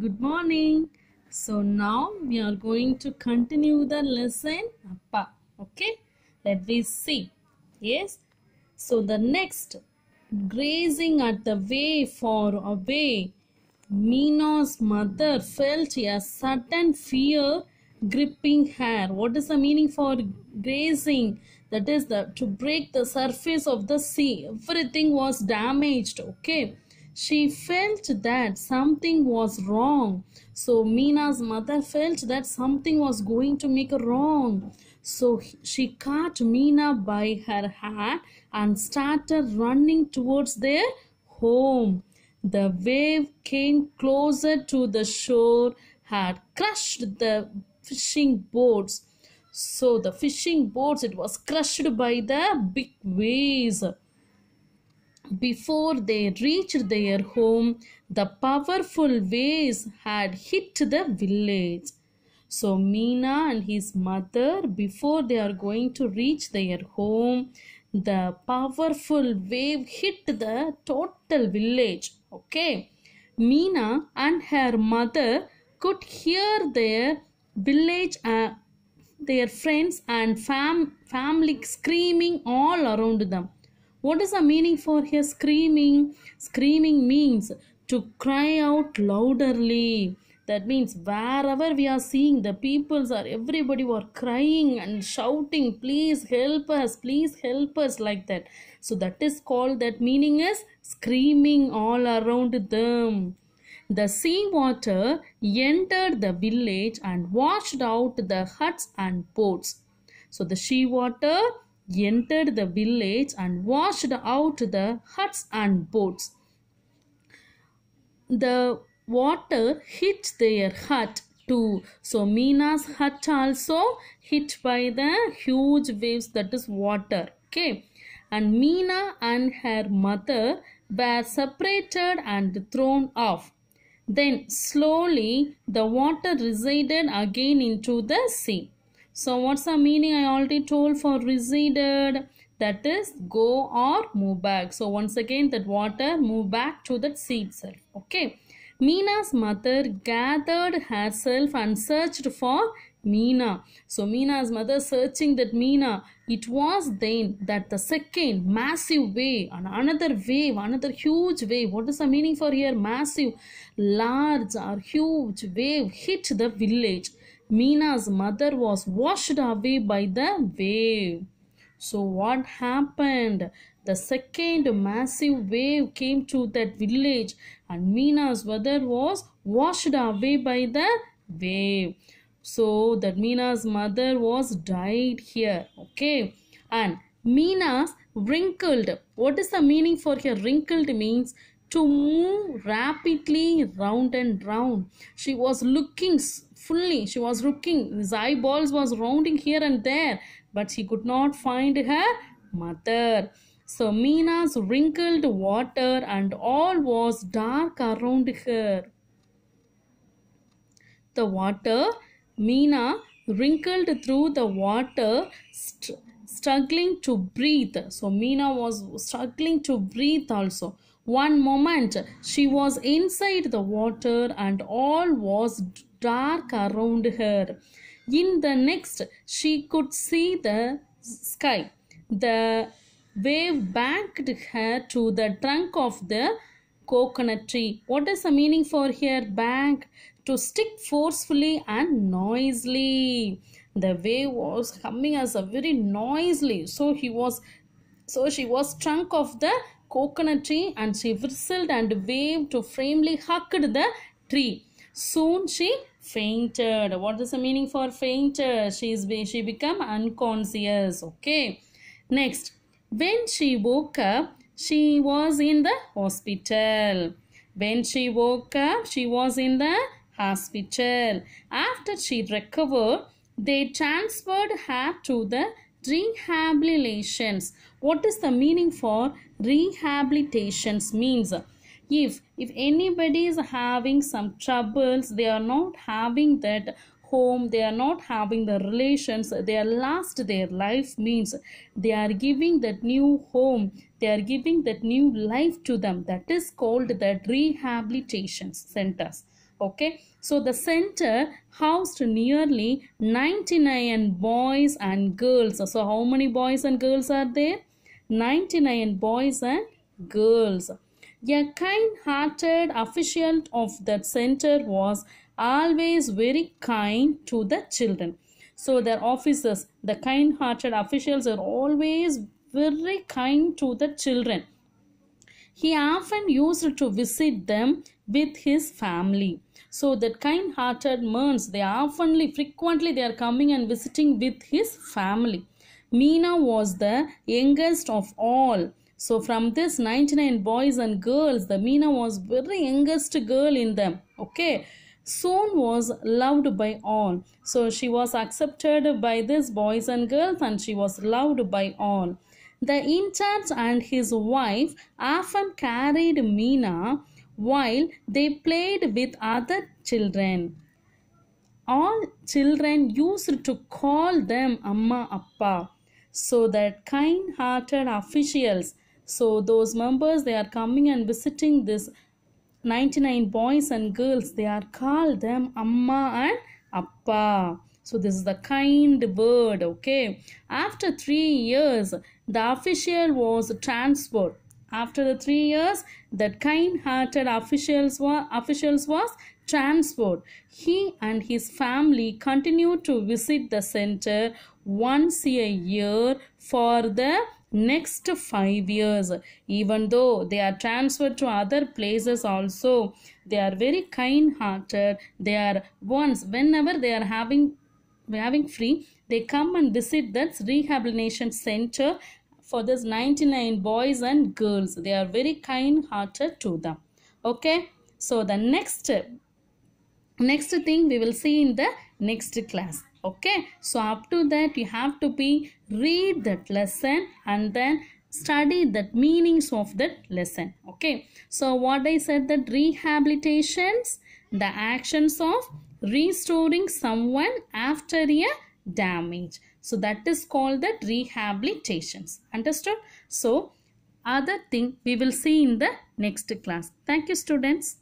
good morning so now we are going to continue the lesson appa okay let me see yes so the next grazing at the way far away Mina's mother felt a sudden fear gripping her. What is the meaning for grazing? That is the to break the surface of the sea. Everything was damaged. Okay. She felt that something was wrong. So Mina's mother felt that something was going to make wrong. So she caught Mina by her hand and started running towards their home. The wave came closer to the shore, had crushed the fishing boats. So the fishing boats, it was crushed by the big waves. Before they reached their home, the powerful waves had hit the village. So Meena and his mother, before they are going to reach their home, the powerful wave hit the total village. Okay. Meena and her mother could hear their village, uh, their friends and fam- family screaming all around them. What is the meaning for here? Screaming. Screaming means to cry out loudly. That means wherever we are seeing the peoples are everybody were crying and shouting, please help us, please help us like that. So that is called that meaning is screaming all around them. The sea water entered the village and washed out the huts and boats. So the sea water entered the village and washed out the huts and boats. The water hit their hut too. So Mina's hut also hit by the huge waves that is water. Okay. And Mina and her mother were separated and thrown off. Then slowly the water receded again into the sea. So what's the meaning? I already told for receded that is go or move back. So once again that water move back to that sea itself. Okay. Meena's mother gathered herself and searched for Meena. So Meena's mother searching that Meena. It was then that the second massive wave and another wave, another huge wave. What is the meaning for here? Massive, large or huge wave hit the village. Meena's mother was washed away by the wave. So, what happened? The second massive wave came to that village, and Meena's mother was washed away by the wave. So, that Meena's mother was died here. Okay, and Meena's wrinkled. What is the meaning for here? Wrinkled means to move rapidly round and round. She was looking fully. She was looking. His eyeballs was rounding here and there. But she could not find her mother. So Mina's wrinkled water and all was dark around her. The water, Mina wrinkled through the water, st struggling to breathe. So Mina was struggling to breathe also. One moment she was inside the water and all was dark around her. In the next she could see the sky. The wave banked her to the trunk of the coconut tree. What is the meaning for here? Bank to stick forcefully and noisily. The wave was coming as a very noisily. So he was so she was trunk of the coconut tree and she whistled and waved to firmly hugged the tree. Soon she fainted. What is the meaning for fainted? She is she become unconscious. Okay. Next, when she woke up, she was in the hospital. When she woke up, she was in the hospital. After she recovered, they transferred her to the rehabilitations what is the meaning for rehabilitations means if if anybody is having some troubles they are not having that home they are not having the relations they are lost their life means they are giving that new home they are giving that new life to them that is called that rehabilitation centers okay so the center housed nearly 99 boys and girls so how many boys and girls are there 99 boys and girls a kind-hearted official of that center was always very kind to the children so their officers the kind-hearted officials are always very kind to the children he often used to visit them with his family. So that kind-hearted Merns, they oftenly, frequently they are coming and visiting with his family. Meena was the youngest of all. So from this 99 boys and girls, the Meena was very youngest girl in them. Okay. Soon was loved by all. So she was accepted by these boys and girls and she was loved by all. The in and his wife often carried Meena while they played with other children. All children used to call them Amma Appa. So that kind-hearted officials, so those members, they are coming and visiting this 99 boys and girls, they are called them Amma and Appa. So this is the kind bird, okay. After three years, the official was transferred. After the three years, that kind-hearted officials were officials was transferred. He and his family continued to visit the center once a year for the next five years even though they are transferred to other places also they are very kind hearted they are once whenever they are having having free, they come and visit that rehabilitation center for those 99 boys and girls. They are very kind hearted to them. Okay. So the next next thing we will see in the next class okay so up to that you have to be read that lesson and then study the meanings of that lesson okay so what i said that rehabilitations the actions of restoring someone after a damage. So that is called the rehabilitations. Understood? So other thing we will see in the next class. Thank you students.